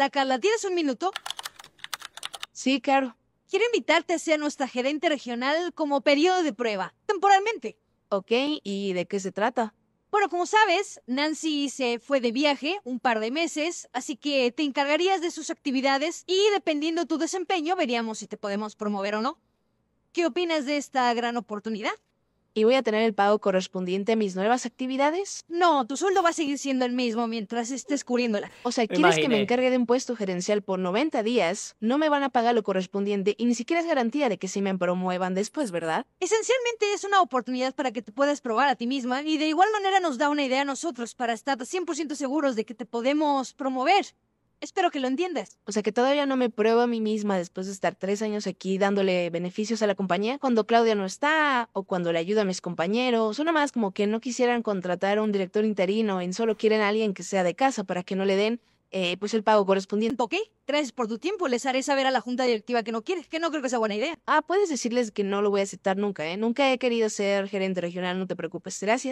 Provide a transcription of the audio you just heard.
La Carla, ¿tienes un minuto? Sí, claro. Quiero invitarte a ser nuestra gerente regional como periodo de prueba, temporalmente. Ok, ¿y de qué se trata? Bueno, como sabes, Nancy se fue de viaje un par de meses, así que te encargarías de sus actividades y dependiendo tu desempeño veríamos si te podemos promover o no. ¿Qué opinas de esta gran oportunidad? ¿Y voy a tener el pago correspondiente a mis nuevas actividades? No, tu sueldo va a seguir siendo el mismo mientras estés cubriéndola. O sea, ¿quieres que me encargue de un puesto gerencial por 90 días? No me van a pagar lo correspondiente y ni siquiera es garantía de que se me promuevan después, ¿verdad? Esencialmente es una oportunidad para que te puedas probar a ti misma y de igual manera nos da una idea a nosotros para estar 100% seguros de que te podemos promover espero que lo entiendas. O sea, que todavía no me pruebo a mí misma después de estar tres años aquí dándole beneficios a la compañía cuando Claudia no está o cuando le ayuda a mis compañeros. Suena más como que no quisieran contratar a un director interino en solo quieren a alguien que sea de casa para que no le den eh, pues el pago correspondiente. Ok, gracias por tu tiempo. Les haré saber a la junta directiva que no quieres, que no creo que sea buena idea. Ah, puedes decirles que no lo voy a aceptar nunca, ¿eh? Nunca he querido ser gerente regional, no te preocupes. Gracias.